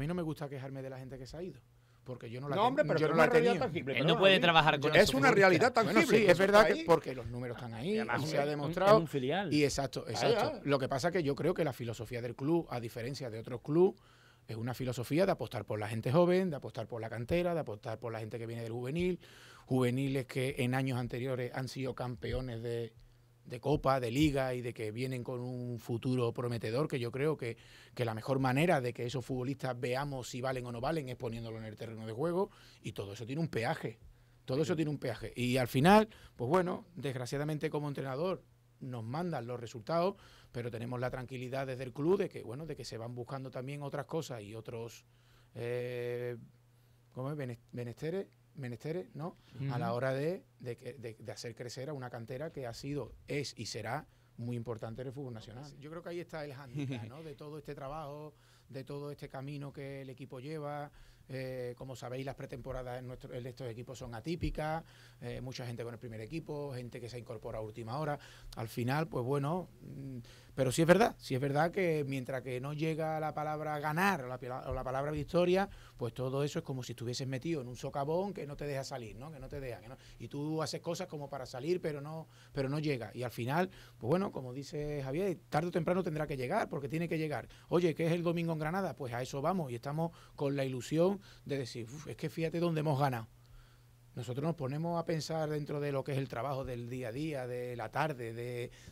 A mí no me gusta quejarme de la gente que se ha ido porque yo no la no, hombre, pero no no puede trabajar con Es una realidad tangible. sí, es verdad que porque los números están ahí, se ha demostrado. filial. Y exacto, exacto. Lo que pasa es que yo creo que la filosofía del club, a diferencia de otros clubes, es una filosofía de apostar por la gente joven, de apostar por la cantera, de apostar por la gente que viene del juvenil, juveniles que en años anteriores han sido campeones de de Copa, de Liga y de que vienen con un futuro prometedor, que yo creo que, la mejor manera de que esos futbolistas veamos si valen o no valen es poniéndolo en el terreno de juego y todo eso tiene un peaje. Todo eso tiene un peaje. Y al final, pues bueno, desgraciadamente como entrenador nos mandan los resultados, pero tenemos la tranquilidad desde el club de que, bueno, de que se van buscando también otras cosas y otros eh, ¿cómo es? benesteres menesteres, ¿no? A la hora de, de, hacer crecer a una cantera que ha sido, es y será muy importante en el fútbol nacional. Yo creo que ahí está el handicap, ¿no? De todo este trabajo, de todo este camino que el equipo lleva, eh, como sabéis, las pretemporadas en, nuestro, estos equipos son atípicas, eh, mucha gente con el primer equipo, gente que se incorpora a última hora. Al final, pues bueno, mm, pero sí es verdad, sí es verdad que mientras que no llega la palabra ganar o la, palabra victoria, pues todo eso es como si estuvieses metido en un socavón que no te deja salir, ¿no? Que no te deja. y tú haces cosas como para salir, pero no, pero no llega. Y al final, pues bueno, como dice Javier, tarde o temprano tendrá que llegar, porque tiene que llegar. Oye, ¿qué es el domingo en Granada? Pues a eso vamos y estamos con la ilusión de decir, es que fíjate dónde hemos ganado. Nosotros nos ponemos a pensar dentro de lo que es el trabajo del día a día, de la tarde,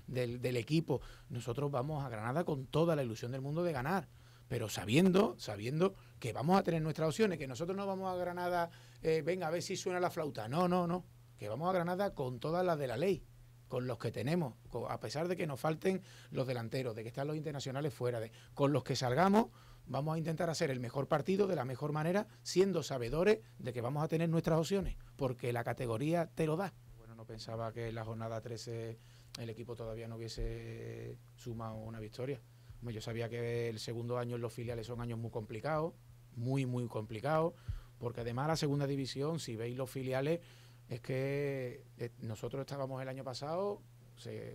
del, equipo. Nosotros vamos a Granada con toda la ilusión del mundo de ganar pero sabiendo, sabiendo que vamos a tener nuestras opciones, que nosotros no vamos a Granada, eh, venga, a ver si suena la flauta. No, no, no, que vamos a Granada con todas las de la ley, con los que tenemos, a pesar de que nos falten los delanteros, de que están los internacionales fuera, de, con los que salgamos vamos a intentar hacer el mejor partido de la mejor manera, siendo sabedores de que vamos a tener nuestras opciones, porque la categoría te lo da. Bueno, no pensaba que en la jornada 13 el equipo todavía no hubiese sumado una victoria. yo sabía que el segundo año en los filiales son años muy complicados, muy, muy complicados, porque además la segunda división, si veis los filiales, es que eh, nosotros estábamos el año pasado,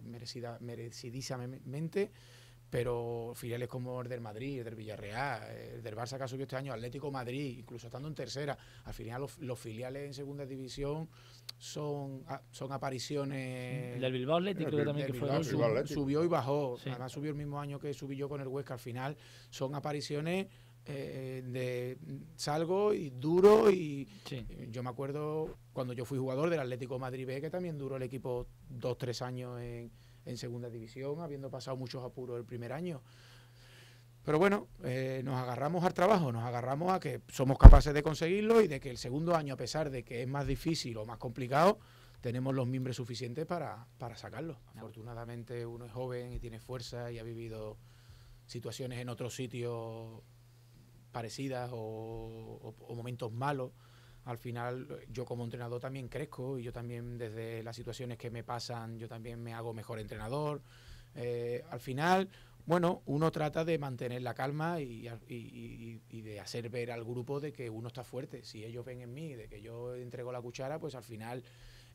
merecida, merecidísimamente pero filiales como el del Madrid, el del Villarreal, el eh, del Barça que ha subido este año, Atlético Madrid, incluso estando en tercera, al final los, filiales en segunda división son, son apariciones... El del Bilbao Atlético también que fue subió y bajó, además subió el mismo año que subí yo con el Huesca, al final son apariciones... Eh, de salgo y duro y yo me acuerdo cuando yo fui jugador del Atlético Madrid B que también duró el equipo dos tres años en, en segunda división, habiendo pasado muchos apuros el primer año. Pero bueno, eh, nos agarramos al trabajo, nos agarramos a que somos capaces de conseguirlo y de que el segundo año, a pesar de que es más difícil o más complicado, tenemos los miembros suficientes para, sacarlo. Afortunadamente uno es joven y tiene fuerza y ha vivido situaciones en otros sitios parecidas o momentos malos al final yo como entrenador también crezco y yo también desde las situaciones que me pasan yo también me hago mejor entrenador. Eh, al final, bueno, uno trata de mantener la calma y, de hacer ver al grupo de que uno está fuerte. Si ellos ven en mí, de que yo entrego la cuchara, pues al final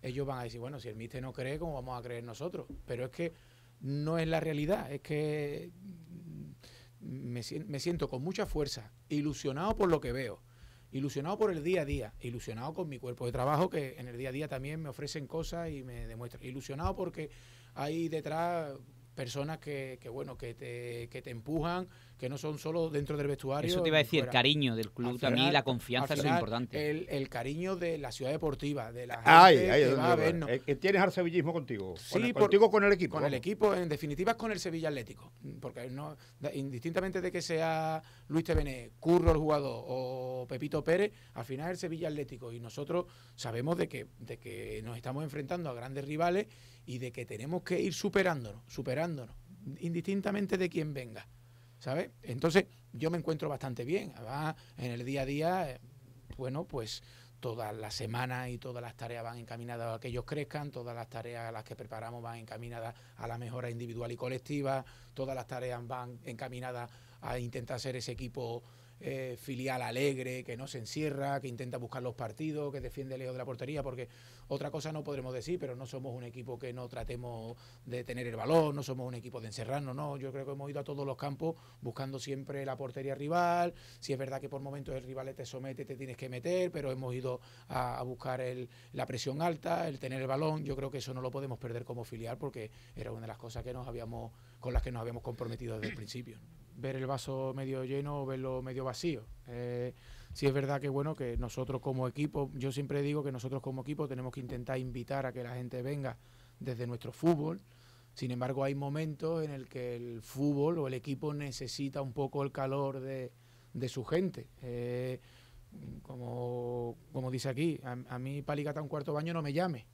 ellos van a decir, bueno, si el míster no cree, ¿cómo vamos a creer nosotros? Pero es que no es la realidad, es que mm, me siento con mucha fuerza, ilusionado por lo que veo ilusionado por el día a día, ilusionado con mi cuerpo de trabajo que en el día a día también me ofrecen cosas y me demuestran, ilusionado porque hay detrás personas que, que bueno, que te, que te empujan que no son solo dentro del vestuario. Eso te iba a decir, cariño del club también la confianza es importante. El, cariño de la ciudad deportiva, de la gente que eh, eh, ¿Tienes al contigo? Sí, contigo con el equipo. Con el equipo, en definitiva es con el Sevilla Atlético. Porque no, indistintamente de que sea Luis Tevené, Curro el jugador o Pepito Pérez, al final es el Sevilla Atlético. Y nosotros sabemos de que, de que nos estamos enfrentando a grandes rivales y de que tenemos que ir superándonos, superándonos, indistintamente de quién venga. Entonces, yo me encuentro bastante bien. en el día a día, eh, bueno, pues todas las semanas y todas las tareas van encaminadas a que ellos crezcan, todas las tareas a las que preparamos van encaminadas a la mejora individual y colectiva, todas las tareas van encaminadas a intentar ser ese equipo eh, filial alegre, que no se encierra, que intenta buscar los partidos, que defiende lejos de la portería, porque otra cosa no podremos decir, pero no somos un equipo que no tratemos de tener el balón, no somos un equipo de encerrarnos, no. Yo creo que hemos ido a todos los campos buscando siempre la portería rival. Si es verdad que por momentos el rival te somete, te tienes que meter, pero hemos ido a, buscar el, la presión alta, el tener el balón. Yo creo que eso no lo podemos perder como filial porque era una de las cosas que nos habíamos, con las que nos habíamos comprometido desde el principio ver el vaso medio lleno o verlo medio vacío. Si eh, sí es verdad que bueno que nosotros como equipo, yo siempre digo que nosotros como equipo tenemos que intentar invitar a que la gente venga desde nuestro fútbol. Sin embargo, hay momentos en el que el fútbol o el equipo necesita un poco el calor de, su gente. Eh, como, dice aquí, a, mí paligata un cuarto baño no me llame.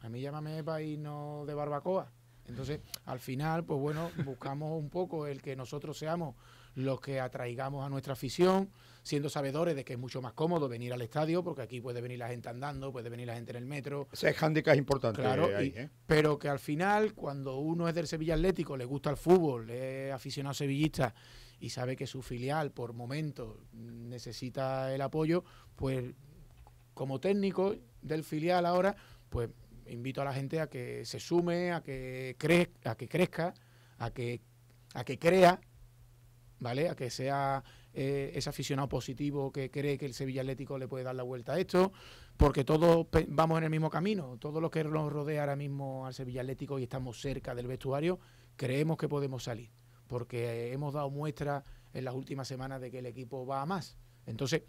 A mí llámame para irnos de barbacoa. Entonces, al final, pues bueno, buscamos un poco el que nosotros seamos los que atraigamos a nuestra afición, siendo sabedores de que es mucho más cómodo venir al estadio, porque aquí puede venir la gente andando, puede venir la gente en el metro. Ese es es importante. Claro, ¿eh? pero que al final, cuando uno es del Sevilla Atlético, le gusta el fútbol, es aficionado sevillista y sabe que su filial por momento necesita el apoyo, pues como técnico del filial ahora, pues invito a la gente a que se sume, a que, crezca, a que crezca, a que, a que crea, ¿vale? A que sea eh, ese aficionado positivo que cree que el Sevilla Atlético le puede dar la vuelta a esto, porque todos vamos en el mismo camino, todos los que nos rodea ahora mismo al Sevilla Atlético y estamos cerca del vestuario, creemos que podemos salir, porque hemos dado muestra en las últimas semanas de que el equipo va a más. Entonces,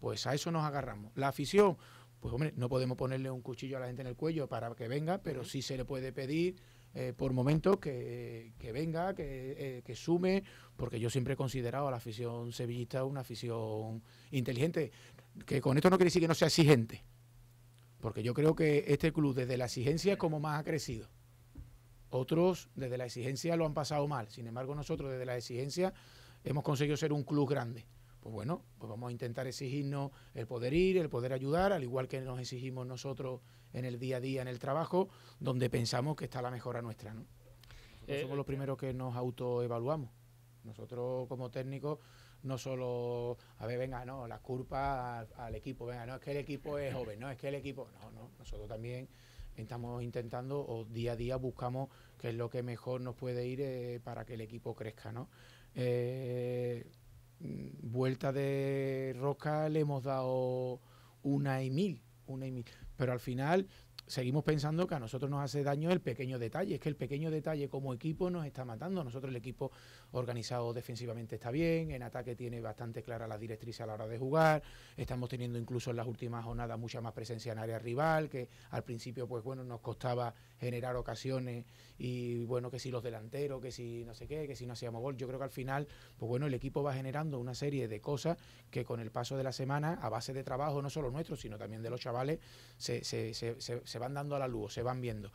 pues a eso nos agarramos. La afición, pues hombre, no podemos ponerle un cuchillo a la gente en el cuello para que venga, pero sí se le puede pedir eh, por momentos que, que venga, que, eh, que, sume, porque yo siempre he considerado a la afición sevillista una afición inteligente, que con esto no quiere decir que no sea exigente, porque yo creo que este club desde la exigencia es como más ha crecido. Otros desde la exigencia lo han pasado mal, sin embargo nosotros desde la exigencia hemos conseguido ser un club grande pues bueno, pues vamos a intentar exigirnos el poder ir, el poder ayudar, al igual que nos exigimos nosotros en el día a día, en el trabajo, donde pensamos que está la mejora nuestra. ¿no? Eh, somos los primeros que nos autoevaluamos. Nosotros como técnicos no solo, a ver, venga, no, las culpas al, equipo, venga, no, es que el equipo es joven, no, es que el equipo, no, no, nosotros también estamos intentando o día a día buscamos qué es lo que mejor nos puede ir eh, para que el equipo crezca, ¿no? Eh, Mm, vuelta de Roca le hemos dado una y una y mil. Pero al final seguimos pensando que a nosotros nos hace daño el pequeño detalle. Es que el pequeño detalle como equipo nos está matando. Nosotros el equipo organizado defensivamente está bien, en ataque tiene bastante clara la directrices a la hora de jugar. Estamos teniendo incluso en las últimas jornadas mucha más presencia en área rival, que al principio pues bueno nos costaba generar ocasiones y bueno que si los delanteros, que si no sé qué, que si no hacíamos gol. Yo creo que al final pues bueno el equipo va generando una serie de cosas que con el paso de la semana a base de trabajo no solo nuestro sino también de los chavales se se van dando a la luz, se van viendo.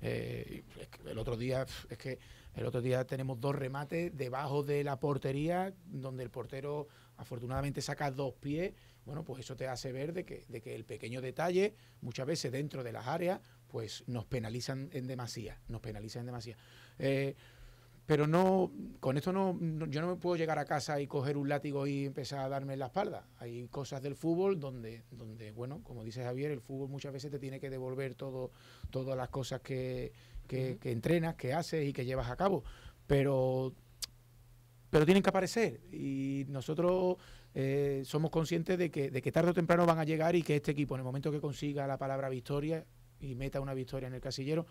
Eh, el otro día, es que el otro día tenemos dos remates debajo de la portería, donde el portero afortunadamente saca dos pies. Bueno, pues eso te hace ver de que, de que el pequeño detalle, muchas veces dentro de las áreas, pues nos penalizan en demasía, nos penalizan en demasía. Eh, pero no, con esto no, yo no me puedo llegar a casa y coger un látigo y empezar a darme la espalda. Hay cosas del fútbol donde, donde bueno, como dice Javier, el fútbol muchas veces te tiene que devolver todo, todas las cosas que, que, entrenas, que haces y que llevas a cabo. Pero pero tienen que aparecer. Y nosotros eh, somos conscientes de que, de que tarde o temprano van a llegar y que este equipo, en el momento que consiga la palabra victoria y meta una victoria en el casillero,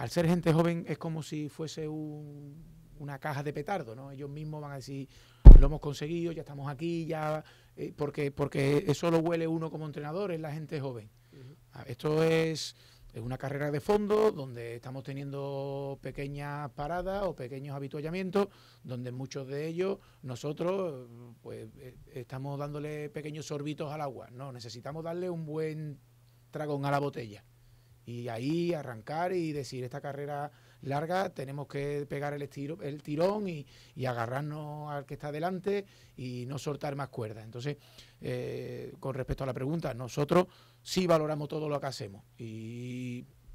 al ser gente joven es como si fuese una caja de petardo, ¿no? Ellos mismos van a decir, lo hemos conseguido, ya estamos aquí, ya, eh, porque, porque eso lo huele uno como entrenador, es la gente joven. Ah, esto es, es, una carrera de fondo donde estamos teniendo pequeñas paradas o pequeños habituallamientos, donde muchos de ellos nosotros pues eh, estamos dándole pequeños sorbitos al agua. No, necesitamos darle un buen tragón a la botella y ahí arrancar y decir esta carrera larga tenemos que pegar el, el tirón y, agarrarnos al que está delante y no soltar más cuerdas. Entonces, eh, con respecto a la pregunta, nosotros sí valoramos todo lo que hacemos,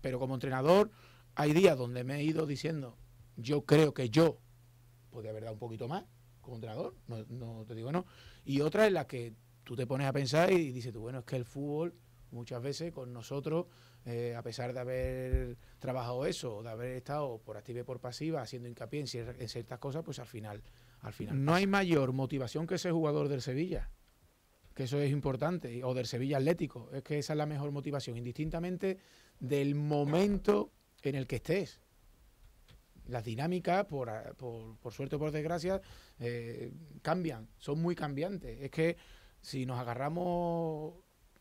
pero como entrenador hay días donde me he ido diciendo, yo creo que yo podría haber dado un poquito más como entrenador, no, te digo no, y otra es la que tú te pones a pensar y dices tú, bueno, es que el fútbol muchas veces con nosotros eh, a pesar de haber trabajado eso, de haber estado por activa y por pasiva haciendo hincapié en, ciertas cosas, pues al final, al final. No hay mayor motivación que ese jugador del Sevilla, que eso es importante, o del Sevilla Atlético, es que esa es la mejor motivación, indistintamente del momento en el que estés. Las dinámicas, por, suerte o por desgracia, eh, cambian, son muy cambiantes. Es que si nos agarramos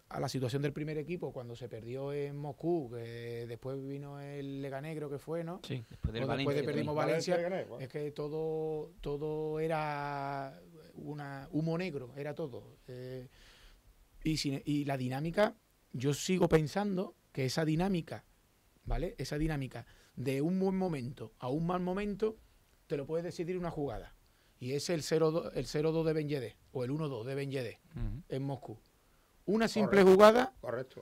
a la situación del primer equipo cuando se perdió en Moscú, que después vino el Leganegro que fue, ¿no? Sí, después, de perdimos Valencia, es que todo, todo era una, humo negro, era todo. Eh, y, la dinámica, yo sigo pensando que esa dinámica, ¿vale? Esa dinámica de un buen momento a un mal momento, te lo puedes decidir una jugada. Y es el 0-2 el de Ben o el 1-2 de Ben en Moscú. Una simple jugada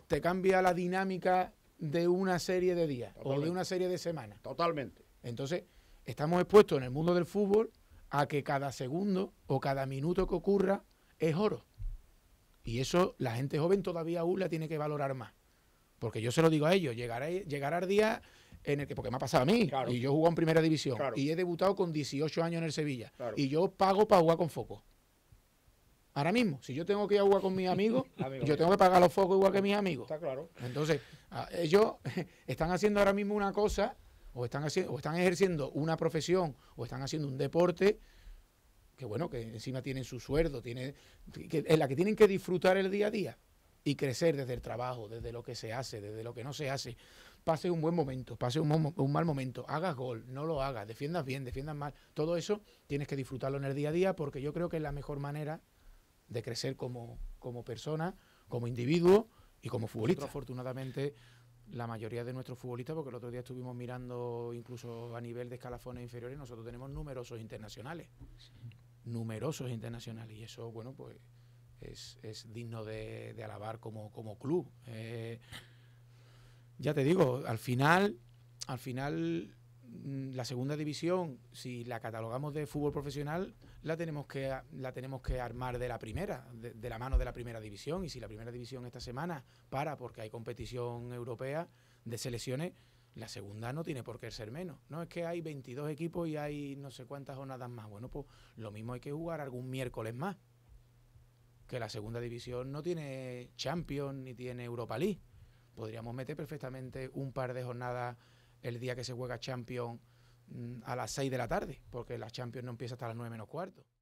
te cambia la dinámica de una serie de días o de una serie de semanas. Totalmente. Entonces, estamos expuestos en el mundo del fútbol a que cada segundo o cada minuto que ocurra es oro. Y eso la gente joven todavía aún la tiene que valorar más. Porque yo se lo digo a ellos, llegará, llegar el día en el que, porque me ha pasado a mí, y yo jugo en primera división, y he debutado con 18 años en el Sevilla, y yo pago para jugar con foco. Ahora mismo, si yo tengo que ir a jugar con mis amigos, Amigo. yo tengo que pagar los focos igual que mis amigos. Está claro. Entonces, ellos están haciendo ahora mismo una cosa, o están, haciendo, o están ejerciendo una profesión, o están haciendo un deporte, que bueno, que encima tienen su sueldo, tienen, que, en la que tienen que disfrutar el día a día y crecer desde el trabajo, desde lo que se hace, desde lo que no se hace. Pase un buen momento, pase un mal momento, hagas gol, no lo hagas, defiendas bien, defiendas mal. Todo eso tienes que disfrutarlo en el día a día porque yo creo que es la mejor manera de crecer como, como persona, como individuo y como futbolista. afortunadamente, la mayoría de nuestros futbolistas, porque el otro día estuvimos mirando incluso a nivel de escalafones inferiores, nosotros tenemos numerosos internacionales. Numerosos internacionales. Y eso, bueno, pues es, es digno de, alabar como, como club. Eh, ya te digo, al final, al final, mm, la segunda división, si la catalogamos de fútbol profesional, la tenemos que, la tenemos que armar de la primera, de, la mano de la primera división. Y si la primera división esta semana para porque hay competición europea de selecciones, la segunda no tiene por qué ser menos. No es que hay 22 equipos y hay no sé cuántas jornadas más. Bueno, pues lo mismo hay que jugar algún miércoles más. Que la segunda división no tiene Champions ni tiene Europa League. Podríamos meter perfectamente un par de jornadas el día que se juega Champions Mm, a las 6 de la tarde, porque la Champions no empieza hasta las 9 menos cuarto.